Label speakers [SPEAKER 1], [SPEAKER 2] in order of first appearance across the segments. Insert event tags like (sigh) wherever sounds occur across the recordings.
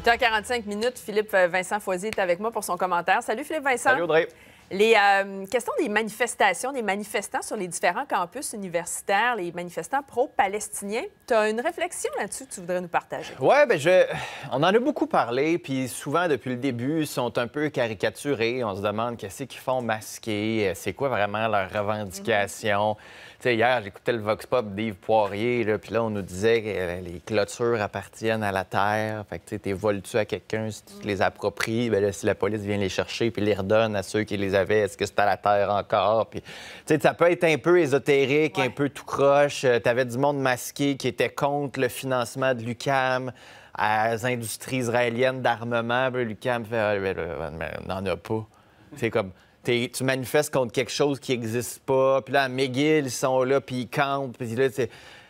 [SPEAKER 1] 8h45 minutes, Philippe euh, Vincent Foisier est avec moi pour son commentaire. Salut Philippe Vincent. Salut Audrey. Les euh, questions des manifestations, des manifestants sur les différents campus universitaires, les manifestants pro-palestiniens, tu as une réflexion là-dessus que tu voudrais nous partager? Oui, bien, je... on en a beaucoup parlé, puis souvent, depuis le début, ils sont un peu caricaturés. On se demande qu'est-ce qu'ils font masquer, euh, c'est quoi vraiment leurs revendications. Mhm. Tu sais, hier, j'écoutais le Vox Pop d'Yves Poirier, là, puis là, on nous disait que euh, les clôtures appartiennent à la terre. Fait que, tu sais, tu à quelqu'un, si tu les appropries, bien si la police vient les chercher puis les redonne à ceux qui les est-ce que c'était à la Terre encore? Puis, ça peut être un peu ésotérique, un peu tout croche. Euh, tu avais du monde masqué qui était contre le financement de l'UCAM à les industries israéliennes d'armement. L'UCAM fait ah, on n'en a pas. C'est comme. Tu manifestes contre quelque chose qui n'existe pas. Puis là, à ils sont là, puis ils campent. Puis là,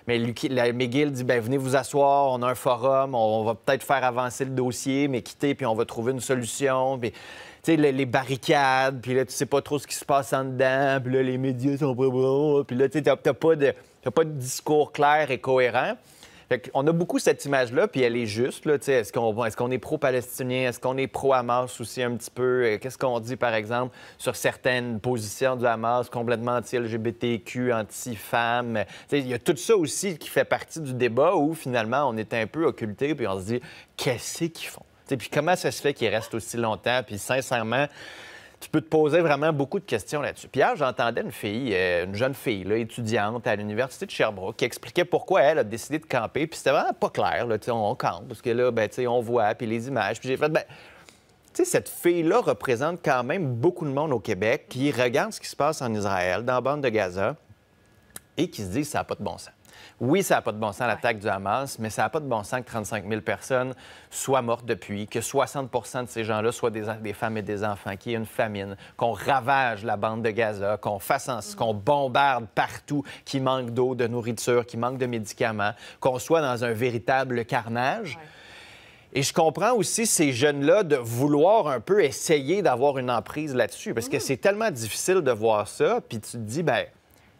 [SPEAKER 1] Mais la dit ben venez vous asseoir, on a un forum, on, va peut-être faire avancer le dossier, mais quitter, puis on va trouver une solution sais, les, barricades, puis là, tu sais pas trop ce qui se passe en dedans, puis là, les médias sont pas bons, puis là, tu n'as pas, de, pas de discours clair et cohérent. Fait on a beaucoup cette image-là, puis elle est juste. Est-ce qu'on est, pro-palestinien? Est-ce qu'on est pro-Hamas aussi un petit peu? Euh, qu'est-ce qu'on dit, par exemple, sur certaines positions du Hamas complètement anti-LGBTQ, anti-femmes? Il y a tout ça aussi qui fait partie du débat où, finalement, on est un peu occulté, puis on se dit, qu'est-ce qu'ils font? Puis comment ça se fait qu'il reste aussi longtemps? Puis sincèrement, tu peux te poser vraiment beaucoup de questions là-dessus. Puis hier, j'entendais une fille, euh, une jeune fille, étudiante à l'Université de Sherbrooke, qui expliquait pourquoi elle a décidé de camper. Puis c'était vraiment pas clair. on campe parce que là, ben, on voit, puis les images. Puis j'ai fait, ben, tu cette fille-là représente quand même beaucoup de monde au Québec qui regarde ce qui se passe en Israël, dans la bande de Gaza et qui se disent ça n'a pas de bon sens. Oui, ça n'a pas de bon sens l'attaque du Hamas, mais ça n'a pas de bon sens que 35 000 personnes soient mortes depuis, que 60 de ces gens-là soient des, femmes et des enfants, qu'il y ait une famine, qu'on ravage la bande de Gaza, qu'on fasse mm. qu'on bombarde partout, qu'il manque d'eau, de nourriture, qu'il manque de médicaments, qu'on soit dans un véritable carnage. Et je comprends aussi ces jeunes-là de vouloir un peu essayer d'avoir une emprise là-dessus, parce que mm. c'est tellement difficile de voir ça, puis tu te dis, ben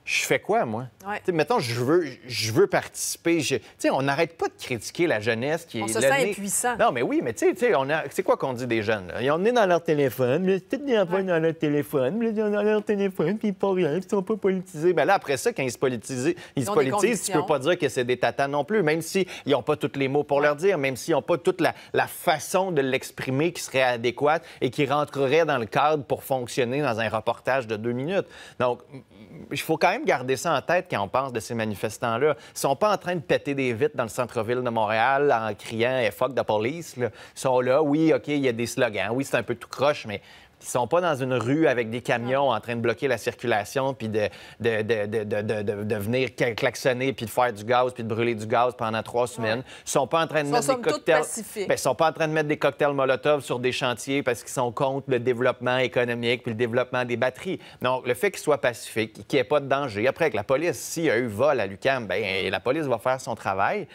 [SPEAKER 1] je fais quoi, moi? Mettons, je veux, je veux participer. Je... On n'arrête pas de critiquer la jeunesse qui est. On se sent impuissant. Non, mais oui, mais tu sais, a... c'est quoi qu'on dit des jeunes? Ils ont est dans leur téléphone, mais tout pas dans leur téléphone, mais dans leur téléphone, puis ils rien, ils sont pas politisés. Ben là, après ça, quand ils se politisent, ils, ils se politisent, tu peux pas dire que c'est des tatas non plus, même s'ils n'ont pas tous les mots pour leur dire, même s'ils n'ont pas toute la, façon de l'exprimer qui serait adéquate et qui rentrerait dans le cadre pour fonctionner dans un reportage de deux minutes. Donc, il faut quand même même garder ça en tête quand on pense de ces manifestants-là. Ils sont pas en train de péter des vitres dans le centre-ville de Montréal en criant hey, fuck the police ». Ils sont là, oui, OK, il y a des slogans, oui, c'est un peu tout croche, mais ils sont pas dans une rue avec des camions en train de bloquer la circulation, puis de, de, de, de venir klaxonner, puis de faire du gaz, puis de brûler du gaz pendant trois semaines. Ils sont pas en train de mettre des ben, sont pas en train de mettre des cocktails Molotov sur des chantiers parce qu'ils sont contre le développement économique puis le développement des batteries. Donc, le fait qu'ils soient pacifiques, qu'il n'y ait pas de danger. Après, que la police, s'il y a eu vol à l'UCAM, ben la police va faire son travail.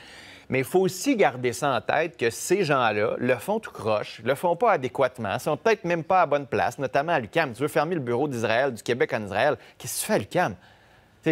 [SPEAKER 1] Mais il faut aussi garder ça en tête que ces gens-là le font tout croche, le font pas adéquatement, sont peut-être même pas à bonne place, notamment à l'UCAM. Tu veux fermer le bureau d'Israël, du Québec en Israël. Qu'est-ce que tu fais à l'UCAM?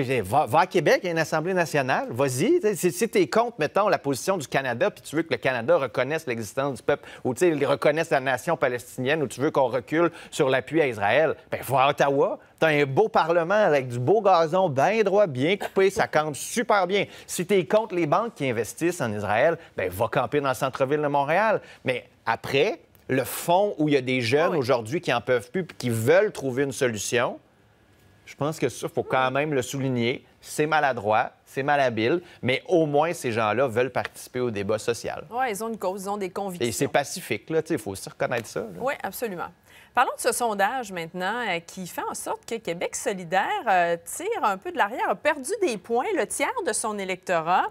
[SPEAKER 1] Va, va, à Québec, il y a une Assemblée nationale, vas-y. Si, tu es contre, mettons, la position du Canada, puis tu veux que le Canada reconnaisse l'existence du peuple, ou tu il reconnaisse la nation palestinienne, ou tu veux qu'on recule sur l'appui à Israël, ben va à Ottawa. T'as un beau parlement avec du beau gazon bien droit, bien coupé, ça campe super bien. Si tu es contre les banques qui investissent en Israël, ben va camper dans le centre-ville de Montréal. Mais après, le fond où il y a des jeunes ah aujourd'hui qui en peuvent plus, qui veulent trouver une solution, je pense que ça, il faut quand même le souligner. C'est maladroit, c'est malhabile, mais au moins, ces gens-là veulent participer au débat social. Oui, ils ont une cause, ils ont des convictions. Et c'est pacifique, là, il faut aussi reconnaître ça. Oui, absolument. Parlons de ce sondage maintenant euh, qui fait en sorte que Québec solidaire euh, tire un peu de l'arrière, a perdu des points, le tiers de son électorat.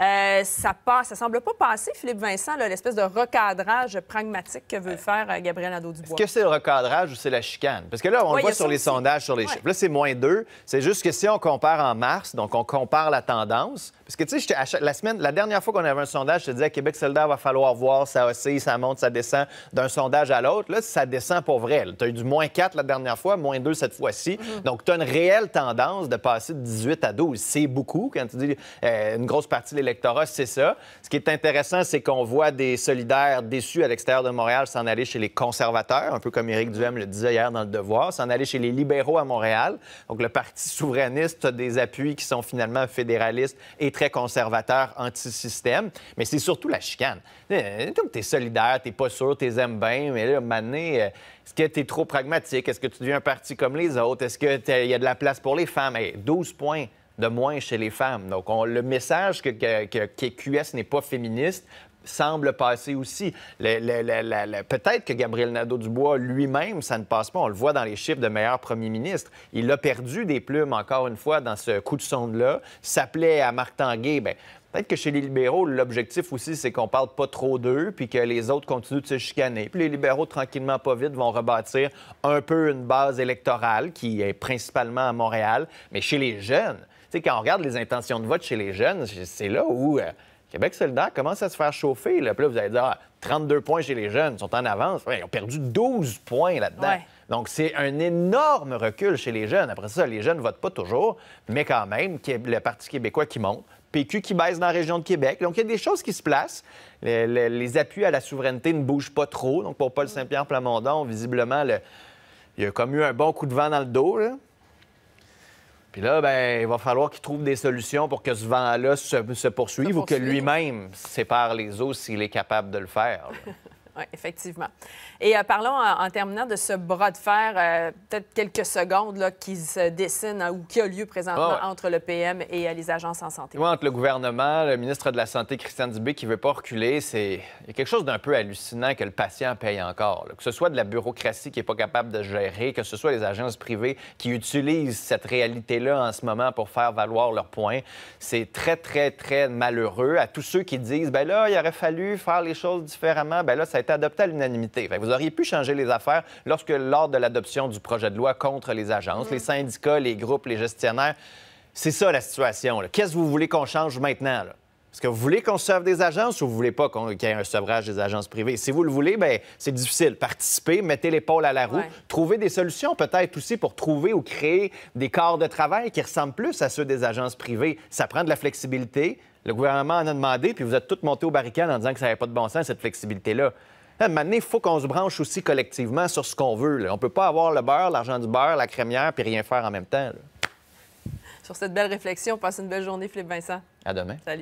[SPEAKER 1] Euh, ça passe, ça semble pas passer, Philippe Vincent, l'espèce de recadrage pragmatique que veut faire Gabriel Nadeau-Dubois. Est-ce que c'est le recadrage ou c'est la chicane? Parce que là, on le voit sur les sondages, sur les chiffres. Là, c'est moins 2. C'est juste que si on compare en mars, donc on compare la tendance, parce que, tu sais, la, semaine, la dernière fois qu'on avait un sondage, je te disais, Québec solidaire, va falloir voir, ça oscille, ça monte, ça descend d'un sondage à l'autre. Là, ça descend pour vrai tu as eu du moins 4 la dernière fois, moins 2 cette fois-ci. Mhm. Donc, tu as une réelle tendance de passer de 18 à 12. C'est beaucoup. Quand tu dis euh, une grosse partie de l'électorat, c'est ça. Ce qui est intéressant, c'est qu'on voit des solidaires déçus à l'extérieur de Montréal s'en aller chez les conservateurs, un peu comme Éric Duhem le disait hier dans Le Devoir, s'en aller chez les libéraux à Montréal. Donc, le Parti souverainiste a des appuis qui sont finalement fédéralistes et très conservateurs, anti-système. Mais c'est surtout la chicane. Eh, eh, es solidaire, t'es pas sûr, t'es aimes bien, mais là, Mané, est-ce que tu es trop pragmatique? Est-ce que tu deviens un parti comme les autres? Est-ce qu'il y a de la place pour les femmes? 12 points de moins chez les femmes. Donc, le message que, QS n'est pas féministe semble passer aussi. peut-être que Gabriel Nadeau-Dubois lui-même, ça ne passe pas. On le voit dans les chiffres de meilleur premier ministre. Il a perdu des plumes, encore une fois, dans ce coup de sonde-là. S'appelait à Marc Tanguay, ben, Peut-être que chez les libéraux, l'objectif aussi, c'est qu'on parle pas trop d'eux, puis que les autres continuent de se chicaner. Puis les libéraux, tranquillement, pas vite, vont rebâtir un peu une base électorale qui est principalement à Montréal. Mais chez les jeunes, tu sais, quand on regarde les intentions de vote chez les jeunes, c'est là où euh, Québec solidaire commence à se faire chauffer. Là. Puis là, vous allez dire, 32 ah, points chez les jeunes, ils sont en avance. ils ont perdu 12 points là-dedans. Donc, c'est un énorme recul chez les jeunes. Après ça, les jeunes ne votent pas toujours, mais quand même, le Parti québécois qui monte, PQ qui baisse dans la région de Québec. Donc, il y a des choses qui se placent. Les, appuis à la souveraineté ne bougent pas trop. Donc, pour Paul mm. Saint-Pierre Plamondon, visiblement, il a comme eu un bon coup de vent dans le dos. Là. Puis là, ben, il va falloir qu'il trouve des solutions pour que ce vent-là se, poursuive ou que lui-même sépare les eaux s'il est capable de le faire. (laughs) Oui, effectivement. Et euh, parlons en, terminant de ce bras de fer, euh, peut-être quelques secondes, là, qui se dessine hein, ou qui a lieu présentement ah entre le PM et euh, les agences en santé. Oui, entre le gouvernement, le ministre de la Santé, Christian Dubé, qui ne veut pas reculer. C'est... quelque chose d'un peu hallucinant que le patient paye encore. Que ce soit de la bureaucratie qui n'est pas capable de gérer, que ce soit les agences privées qui utilisent cette réalité-là en ce moment pour faire valoir leur point, C'est très, très, très malheureux. À tous ceux qui disent, ben là, il aurait fallu faire les choses différemment, ben là, ça a été à l'unanimité. Vous auriez pu changer les affaires lorsque, lors de l'adoption du projet de loi contre les agences, les mm. syndicats, les groupes, les gestionnaires. C'est ça la situation. Qu'est-ce que vous voulez qu'on change maintenant? Est-ce que vous voulez qu'on sauve des agences ou vous voulez pas qu'il y ait un sevrage des agences privées? Si vous le voulez, ben c'est difficile. Participez, mettez l'épaule à la roue, trouver trouvez des solutions peut-être aussi pour trouver ou créer des corps de travail qui ressemblent plus à ceux des agences privées. Ça prend de la flexibilité. Le gouvernement en a demandé, puis vous êtes tous montés au barricade en disant que ça n'avait pas de bon sens, cette flexibilité-là maintenant, il faut qu'on se branche aussi collectivement sur ce qu'on veut. On ne peut pas avoir le beurre, l'argent du beurre, la crémière, puis rien faire en même temps. Sur cette belle réflexion, passe une belle journée, Philippe Vincent. À demain. Salut.